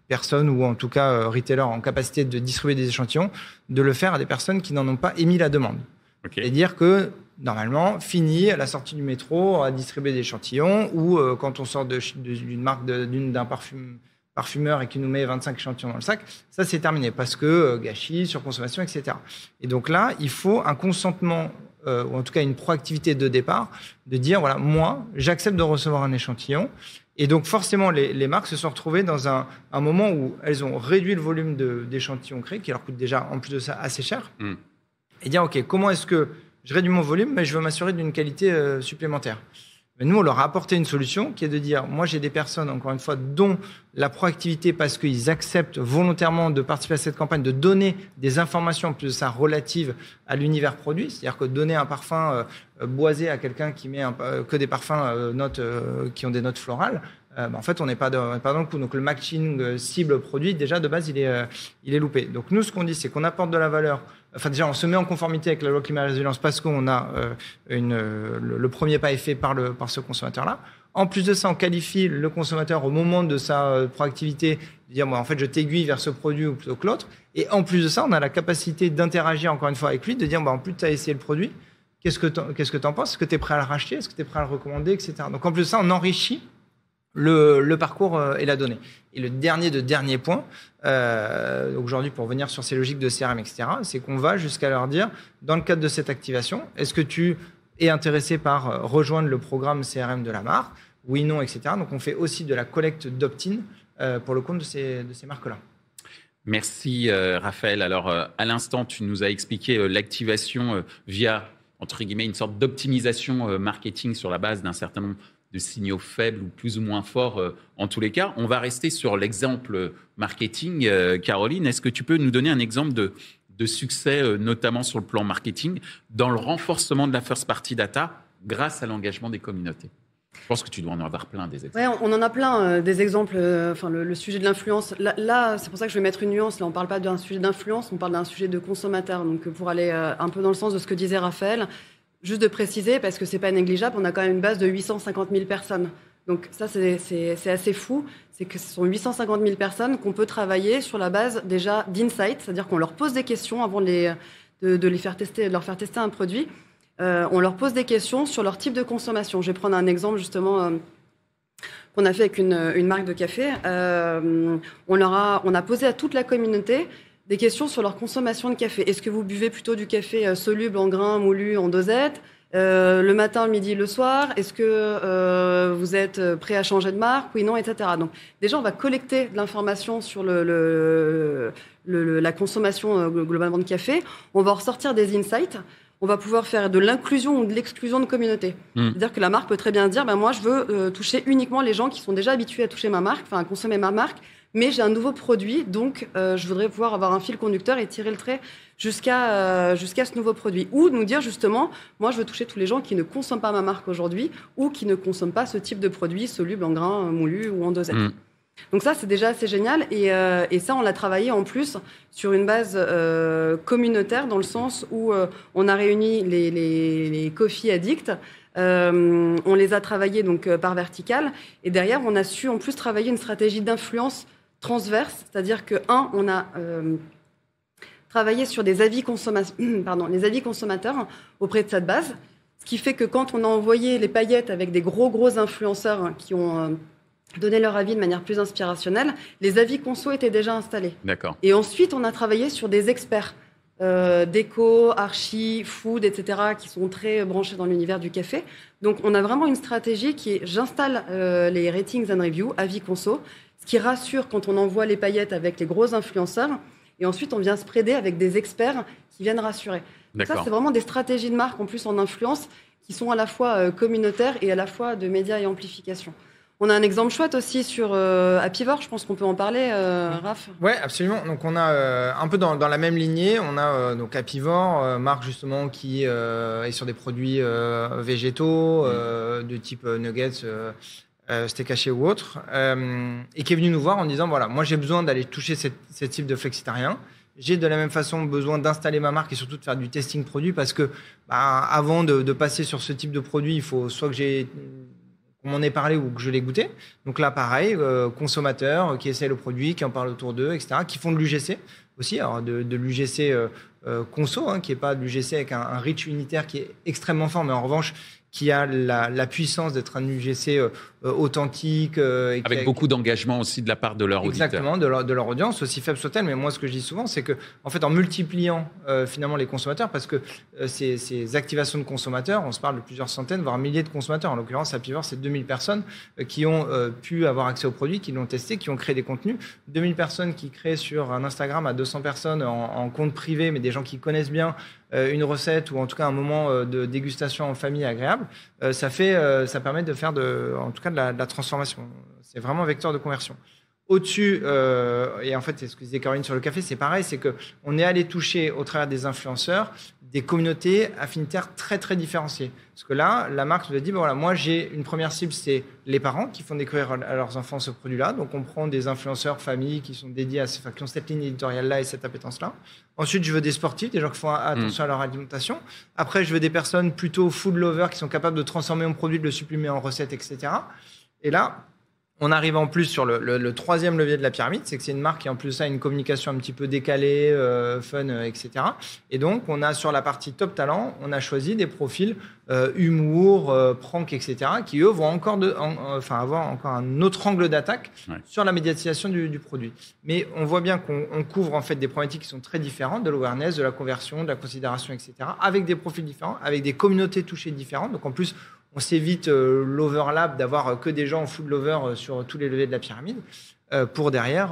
personne, ou en tout cas retailer en capacité de distribuer des échantillons, de le faire à des personnes qui n'en ont pas émis la demande. Okay. dire que normalement, fini à la sortie du métro à distribuer des échantillons ou euh, quand on sort d'une marque d'un parfum, parfumeur et qui nous met 25 échantillons dans le sac, ça c'est terminé parce que euh, gâchis, surconsommation, etc. Et donc là, il faut un consentement euh, ou en tout cas une proactivité de départ de dire voilà, moi j'accepte de recevoir un échantillon. Et donc forcément, les, marques se sont retrouvées dans un, moment où elles ont réduit le volume d'échantillons créés, qui leur coûte déjà en plus de ça assez cher, mmh. et dire ok, comment est-ce que je réduis mon volume, mais je veux m'assurer d'une qualité euh, supplémentaire. Mais nous, on leur a apporté une solution qui est de dire, moi j'ai des personnes, encore une fois, dont la proactivité, parce qu'ils acceptent volontairement de participer à cette campagne, de donner des informations en plus de ça relatives à l'univers produit, c'est-à-dire que donner un parfum euh, boisé à quelqu'un qui met que des parfums euh, notes, qui ont des notes florales, ben, en fait on n'est pas, dans le coup. Donc le matching cible produit, déjà de base, il est, il est loupé. Donc nous, ce qu'on dit, c'est qu'on apporte de la valeur Enfin, déjà, on se met en conformité avec la loi climat résilience parce qu'on a euh, une, euh, le, premier pas est fait par, le, par ce consommateur-là. En plus de ça, on qualifie le consommateur au moment de sa euh, proactivité, de dire, moi, en fait, je t'aiguille vers ce produit ou plutôt que l'autre. Et en plus de ça, on a la capacité d'interagir encore une fois avec lui, de dire, bah, en plus, tu as essayé le produit, qu'est-ce que tu en, que en penses Est-ce que tu es prêt à le racheter Est-ce que tu es prêt à le recommander Etc. Donc, en plus de ça, on enrichit le, parcours et euh, la donnée. Et le dernier de dernier point, euh, aujourd'hui pour venir sur ces logiques de CRM, etc., c'est qu'on va jusqu'à leur dire, dans le cadre de cette activation, est-ce que tu es intéressé par euh, rejoindre le programme CRM de la marque Oui, non, etc. Donc on fait aussi de la collecte d'opt-in pour le compte de ces, marques-là. Merci Raphaël. Alors à l'instant, tu nous as expliqué l'activation via, entre guillemets, une sorte d'optimisation marketing sur la base d'un certain nombre de signaux faibles ou plus ou moins forts euh, en tous les cas. On va rester sur l'exemple marketing. Euh, Caroline, est-ce que tu peux nous donner un exemple de, de succès, euh, notamment sur le plan marketing, dans le renforcement de la first party data grâce à l'engagement des communautés je pense que tu dois en avoir plein des exemples. on en a plein des exemples. enfin, le, sujet de l'influence. Là, c'est pour ça que je vais mettre une nuance. Là, on ne parle pas d'un sujet d'influence, on parle d'un sujet de consommateur. Donc, pour aller un peu dans le sens de ce que disait Raphaël, Juste de préciser, parce que c'est pas négligeable, on a quand même une base de 850 000 personnes. Donc ça, c'est assez fou. C'est que ce sont 850 000 personnes qu'on peut travailler sur la base déjà d'insights, c'est-à-dire qu'on leur pose des questions avant de, les, de, les faire tester, leur faire tester un produit. Euh, on leur pose des questions sur leur type de consommation. Je vais prendre un exemple justement euh, qu'on a fait avec une, marque de café. Euh, on, leur on a posé à toute la communauté des questions sur leur consommation de café. Est-ce que vous buvez plutôt du café euh, soluble en grains, moulu, en dosette euh, le matin, le midi, le soir Est-ce que euh, vous êtes prêt à changer de marque Oui, non, etc. Donc déjà, on va collecter de l'information sur la consommation globalement de café. On va ressortir des insights. On va pouvoir faire de l'inclusion ou de l'exclusion de communauté. Mm. C'est-à-dire que la marque peut très bien dire, ben moi, je veux toucher uniquement les gens qui sont déjà habitués à toucher ma marque, enfin à consommer ma marque mais j'ai un nouveau produit, donc euh, je voudrais pouvoir avoir un fil conducteur et tirer le trait jusqu'à euh, jusqu'à ce nouveau produit. Ou nous dire justement, moi je veux toucher tous les gens qui ne consomment pas ma marque aujourd'hui ou qui ne consomment pas ce type de produit soluble en grains, euh, moulu ou en dosette. Mm. Donc ça, c'est déjà assez génial. Et, et ça, on l'a travaillé en plus sur une base communautaire, dans le sens où on a réuni les, les, les coffee addicts. on les a travaillés donc par vertical. Et derrière, on a su en plus travailler une stratégie d'influence transverse, c'est-à-dire que, un, on a euh, travaillé sur des avis, *clears throat* pardon, les avis consommateurs auprès de cette base, ce qui fait que quand on a envoyé les paillettes avec des gros, gros influenceurs qui ont euh, donné leur avis de manière plus inspirationnelle, les avis conso étaient déjà installés. D'accord. Et ensuite, on a travaillé sur des experts. Euh, déco, archi, food, etc., qui sont très branchés dans l'univers du café. Donc, on a vraiment une stratégie qui est j'installe les ratings and reviews, avis conso, ce qui rassure quand on envoie les paillettes avec les gros influenceurs. Et ensuite, on vient se prêter avec des experts qui viennent rassurer. ça, c'est vraiment des stratégies de marque en plus en influence qui sont à la fois euh, communautaires et à la fois de médias et amplification. On a un exemple chouette aussi sur euh, je pense qu'on peut en parler, euh, mm. Raph. Oui, absolument. Donc on a euh, un peu dans, la même lignée, on a euh, donc Apivore, marque justement qui est sur des produits végétaux mm. de type nuggets euh, c'était caché ou autre, euh, et qui est venu nous voir en disant voilà, moi j'ai besoin d'aller toucher ce type de flexitarien. J'ai de la même façon besoin d'installer ma marque et surtout de faire du testing produit parce que bah, avant de, passer sur ce type de produit, il faut soit que j'ai qu'on m'en ait parlé ou que je l'ai goûté. Donc là, pareil, euh, consommateurs qui essaie le produit, qui en parlent autour d'eux, etc., qui font de l'UGC aussi, alors de, l'UGC conso, hein, qui n'est pas de l'UGC avec un, rich reach unitaire qui est extrêmement fort, mais en revanche, qui a la, la puissance d'être un UGC euh, authentique euh, Avec beaucoup d'engagement aussi de la part de leur audience. Exactement, de leur, leur, audience, aussi faible soit-elle. Mais moi, ce que je dis souvent, c'est que, en fait, en multipliant euh, finalement les consommateurs, parce que ces, activations de consommateurs, on se parle de plusieurs centaines, voire milliers de consommateurs. En l'occurrence, à voir c'est 2000 personnes qui ont pu avoir accès aux produits qui l'ont testé, qui ont créé des contenus. 2000 personnes qui créent sur un Instagram à 200 personnes en, compte privé, mais des gens qui connaissent bien une recette ou en tout cas un moment de dégustation en famille agréable. ça fait, ça permet de faire de, en tout cas de la, transformation. C'est vraiment un vecteur de conversion. Au-dessus, euh, et en fait, c'est ce que disait Caroline sur le café, c'est pareil, c'est que on est allé toucher au travers des influenceurs des communautés affinitaires très très différenciées. Parce que là, la marque nous a dit, voilà, moi j'ai une première cible, c'est les parents qui font découvrir à leurs enfants ce produit-là. Donc on prend des influenceurs, familles qui sont dédiés à cette ligne éditoriale-là et cette appétence-là. Ensuite, je veux des sportifs, des gens qui font attention mm. à leur alimentation. Après, je veux des personnes plutôt food lovers qui sont capables de transformer mon produit, de le supprimer en recette, etc. Et là, on arrive en plus sur le, troisième levier de la pyramide, c'est que c'est une marque qui en plus a une communication un petit peu décalée, euh, fun, euh, etc. Et donc on a sur la partie top talent, on a choisi des profils euh, humour, prank, etc. qui eux vont encore enfin avoir encore un autre angle d'attaque sur la médiatisation du, produit. Mais on voit bien qu'on couvre en fait des problématiques qui sont très différentes, de l'awareness, de la conversion, de la considération, etc. Avec des profils différents, avec des communautés touchées différentes. Donc en plus on s'évite euh, l'overlap d'avoir euh, que des gens en full lover euh, sur tous les leviers de la pyramide pour derrière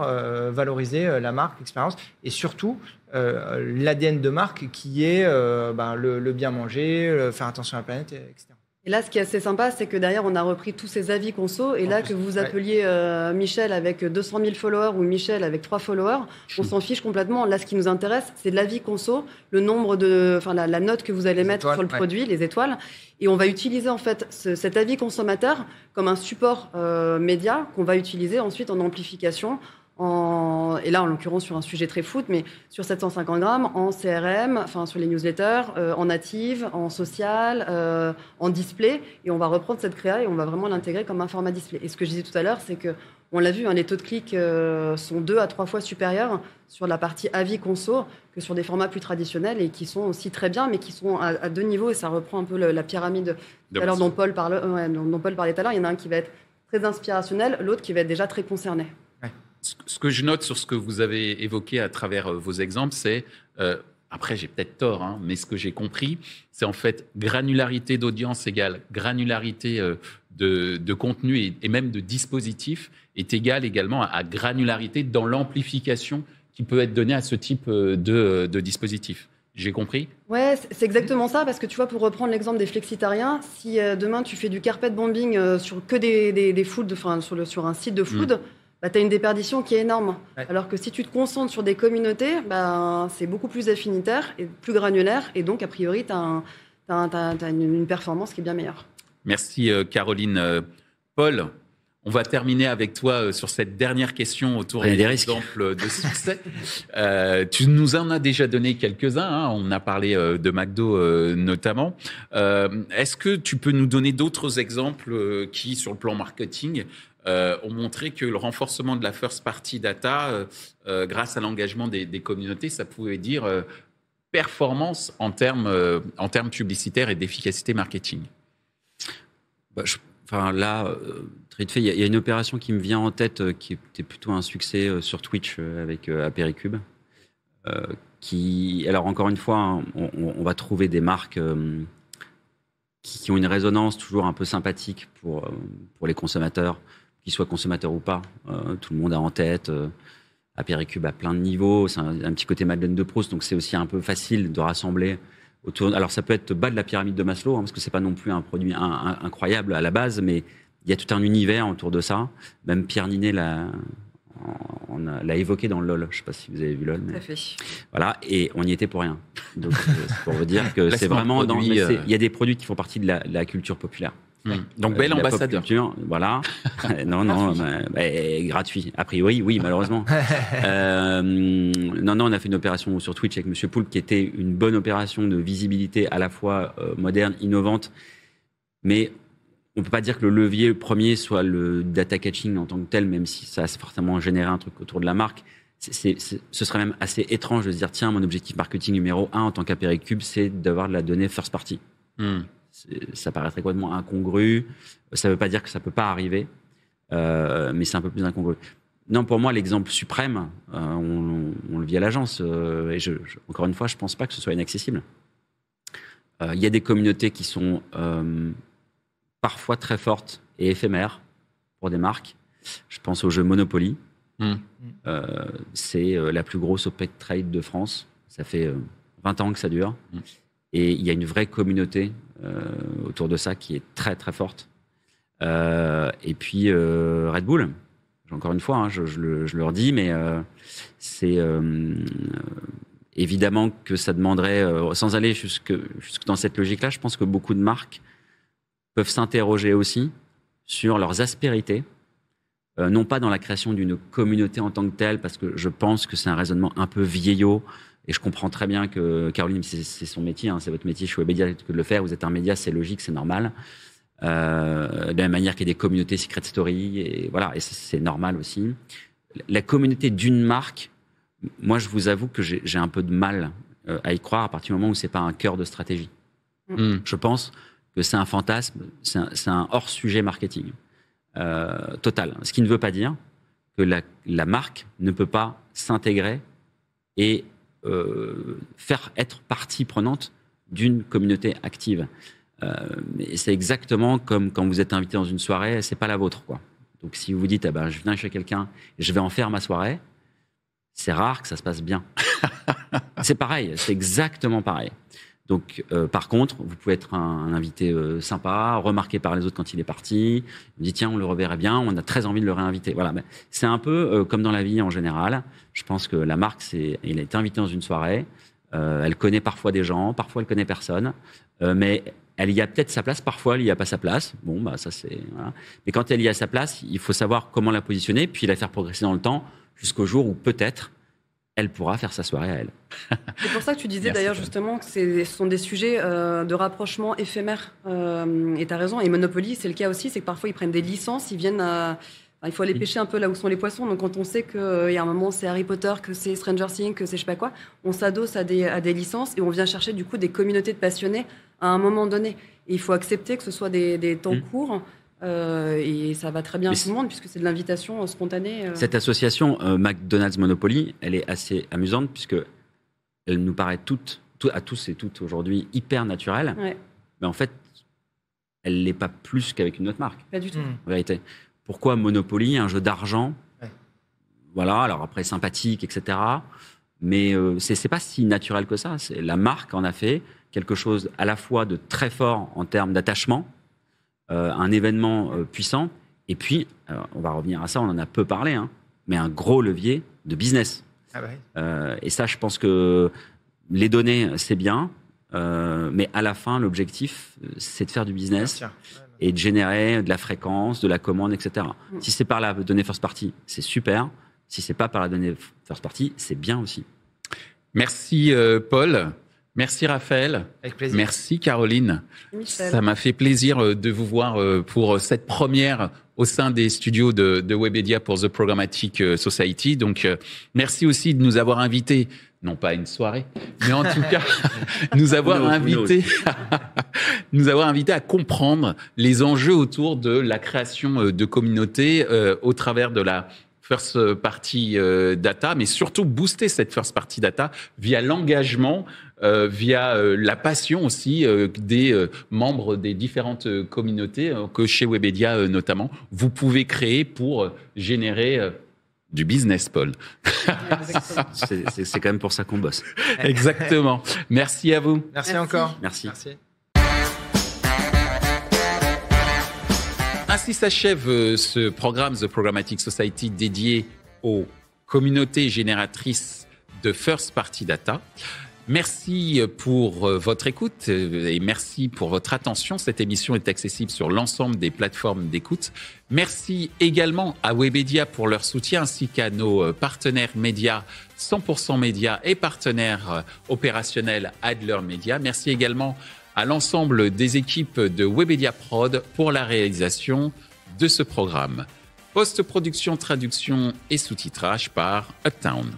valoriser la marque, l'expérience et surtout l'ADN de marque qui est bah, le, bien manger, faire attention à la planète, etc là, ce qui est assez sympa, c'est que derrière, on a repris tous ces avis conso. Et là, que vous appeliez euh, Michel avec 200 000 followers ou Michel avec 3 followers, on s'en fiche complètement. Là, ce qui nous intéresse, c'est l'avis conso, le nombre de, enfin, la, note que vous allez mettre sur le produit, les étoiles. Et on va utiliser en fait cet avis consommateur comme un support euh, média qu'on va utiliser ensuite en amplification, et là en l'occurrence sur un sujet très foot, mais sur 750 grammes, en CRM, enfin sur les newsletters, euh, en native, en social, euh, en display, et on va reprendre cette créa et on va vraiment l'intégrer comme un format display. Et ce que je disais tout à l'heure, c'est que on l'a vu, hein, les taux de clics euh, sont deux à trois fois supérieurs sur la partie avis conso que sur des formats plus traditionnels et qui sont aussi très bien, mais qui sont à, deux niveaux et ça reprend un peu la pyramide Alors, dont Paul parlait tout à l'heure. Il y en a un qui va être très inspirationnel, l'autre qui va être déjà très concerné ce que je note sur ce que vous avez évoqué à travers euh, vos exemples, c'est, euh, après j'ai peut-être tort, hein, mais ce que j'ai compris, c'est en fait granularité d'audience égale granularité euh, de, contenu et, même de dispositif est égale également à, granularité dans l'amplification qui peut être donnée à ce type de, dispositif. J'ai compris Oui, c'est exactement ça, parce que tu vois, pour reprendre l'exemple des flexitariens, si demain tu fais du carpet bombing sur que des, sur, un site de food, mmh. Bah, tu as une déperdition qui est énorme. Alors que si tu te concentres sur des communautés, bah, c'est beaucoup plus affinitaire et plus granulaire. Et donc, a priori, tu as, une performance qui est bien meilleure. Merci, euh, Caroline. Euh, Paul, on va terminer avec toi euh, sur cette dernière question autour des exemples de succès. tu nous en as déjà donné quelques-uns. Hein. On a parlé de McDo notamment. Est-ce que tu peux nous donner d'autres exemples qui, sur le plan marketing, euh, ont montré que le renforcement de la first party data, euh, euh, grâce à l'engagement des, communautés, ça pouvait dire performance en termes, en publicitaires et d'efficacité marketing. Bah, enfin là, très fait, il y, a une opération qui me vient en tête qui était plutôt un succès sur Twitch avec Apéricube. qui, alors encore une fois, hein, on, va trouver des marques qui, qui, ont une résonance toujours un peu sympathique pour, pour les consommateurs qu'ils consommateur ou pas. Euh, tout le monde a en tête. Euh, à Cube à plein de niveaux, c'est un, petit côté Madeleine de Proust, donc c'est aussi un peu facile de rassembler autour. Alors ça peut être bas de la pyramide de Maslow, hein, parce que c'est pas non plus un produit incroyable à la base, mais il y a tout un univers autour de ça. Même Pierre Ninet l'a, on l'a évoqué dans LOL. Je ne sais pas si vous avez vu LOL. fait. Voilà, et on n'y était pour rien. Donc, euh, pour vous dire que *laughs* c'est vraiment. Il y a des produits qui font partie de la culture populaire. Hmm. Donc bel euh, ambassadeur. voilà. *laughs* Euh, non, non, bah, gratuit. A priori, oui, malheureusement. *laughs* Euh, non, non, on a fait une opération sur Twitch avec Monsieur Poulpe qui était une bonne opération de visibilité à la fois moderne, innovante, mais on peut pas dire que le levier premier soit le data catching en tant que tel, même si ça a forcément généré un truc autour de la marque. ce serait même assez étrange de se dire tiens, mon objectif marketing numéro un en tant qu'Apéricube, c'est d'avoir de la donnée first party. Hmm ça paraîtrait complètement incongru. Ça ne veut pas dire que ça ne peut pas arriver, euh, mais c'est un peu plus incongru. Non, pour moi, l'exemple suprême, euh, on, le vit à l'agence. Euh, et encore une fois, je ne pense pas que ce soit inaccessible. Il y a des communautés qui sont parfois très fortes et éphémères pour des marques. Je pense au jeu Monopoly. Hmm. c'est la plus grosse OP trade de France. Ça fait 20 ans que ça dure. Hmm. Et il y a une vraie communauté euh, autour de ça qui est très très forte. Euh, et puis euh, Red Bull, encore une fois, hein, je, le, redis, mais c'est évidemment que ça demanderait, sans aller jusque, jusque dans cette logique-là, je pense que beaucoup de marques peuvent s'interroger aussi sur leurs aspérités, non pas dans la création d'une communauté en tant que telle, parce que je pense que c'est un raisonnement un peu vieillot et je comprends très bien que Caroline, c'est son métier, hein, c'est votre métier, je suis obligé que de le faire. Vous êtes un média, c'est logique, c'est normal. Euh, de la même manière qu'il y a des communautés secret story, et voilà, et c'est normal aussi. La communauté d'une marque, moi, je vous avoue que j'ai un peu de mal euh, à y croire à partir du moment où c'est pas un cœur de stratégie. Mm. Mm. Je pense que c'est un fantasme, c'est un, hors-sujet marketing euh, total. Ce qui ne veut pas dire que la, la marque ne peut pas s'intégrer et euh, faire être partie prenante d'une communauté active. Euh, c'est exactement comme quand vous êtes invité dans une soirée, c'est pas la vôtre, quoi. Donc si vous vous dites, ah ben, je viens chez quelqu'un, je vais en faire ma soirée, c'est rare que ça se passe bien. *laughs* c'est pareil, c'est exactement pareil. Donc, euh, par contre, vous pouvez être un, invité euh, sympa, remarqué par les autres quand il est parti. On dit tiens, on le reverrait bien, on a très envie de le réinviter. Voilà, mais ben, c'est un peu euh, comme dans la vie en général. Je pense que la marque, c'est, il est invité dans une soirée. elle connaît parfois des gens, parfois elle connaît personne, mais elle y a peut-être sa place. Parfois, elle n'y a pas sa place. Bon, bah ça c'est. Mais quand elle y a sa place, il faut savoir comment la positionner, puis la faire progresser dans le temps jusqu'au jour où peut-être elle pourra faire sa soirée à elle. *laughs* C'est pour ça que tu disais d'ailleurs justement que ce sont des sujets euh, de rapprochement éphémère. Euh, et tu as raison. Et Monopoly, c'est le cas aussi, c'est que parfois ils prennent des licences, ils viennent à... Il faut aller pêcher un peu là où sont les poissons. Donc, quand on sait qu'il euh, y a un moment, c'est Harry Potter, que c'est Stranger Things, que c'est je sais pas quoi, on s'adosse à des, à des licences et on vient chercher du coup des communautés de passionnés à un moment donné. il faut accepter que ce soit des, temps mm. courts euh, et ça va très bien à tout le monde puisque c'est de l'invitation euh, spontanée. Euh. Cette association McDonald's Monopoly, elle est assez amusante puisque elle nous paraît à tous et toutes aujourd'hui hyper naturelle. Mais en fait, elle l'est pas plus qu'avec une autre marque. Pas du tout. En vérité. Pourquoi Monopoly, un jeu d'argent Voilà, alors après sympathique, etc. Mais ce c'est pas si naturel que ça. La marque en a fait quelque chose à la fois de très fort en termes d'attachement euh, un événement euh, puissant. Et puis, on va revenir à ça, on en a peu parlé, hein, mais un gros levier de business. Ah euh, et ça, je pense que les données, c'est bien, mais à la fin, l'objectif, c'est de faire du business et de générer de la fréquence, de la commande, etc. Mm. Si c'est par la donnée first party, c'est super. Si c'est pas par la donnée first party, c'est bien aussi. Merci, Paul. Merci Raphaël. Merci Caroline. Ça m'a fait plaisir euh, de vous voir euh, pour euh, cette première au sein des studios de, de Webedia pour The Programmatic Society. Donc, merci aussi de nous avoir invités, non pas à une soirée, mais en tout *laughs* cas, nous avoir invités, *laughs* nous avoir invités à comprendre les enjeux autour de la création de communautés au travers de la first party euh, data, mais surtout booster cette first party data via l'engagement, euh, via euh, la passion aussi des membres des différentes communautés que chez Webedia notamment, vous pouvez créer pour générer du business, Paul. C'est quand même pour ça qu'on bosse. Exactement. Merci à vous. Merci, encore. Merci. s'achève euh, ce programme The Programmatic Society dédié aux communautés génératrices de First Party Data. Merci pour euh, votre écoute euh, et merci pour votre attention. Cette émission est accessible sur l'ensemble des plateformes d'écoute. Merci également à Webedia pour leur soutien ainsi qu'à nos partenaires médias 100% médias et partenaires opérationnels Adler Media. Merci également à à l'ensemble des équipes de Webedia Prod pour la réalisation de ce programme. Post-production, traduction et sous-titrage par Uptown.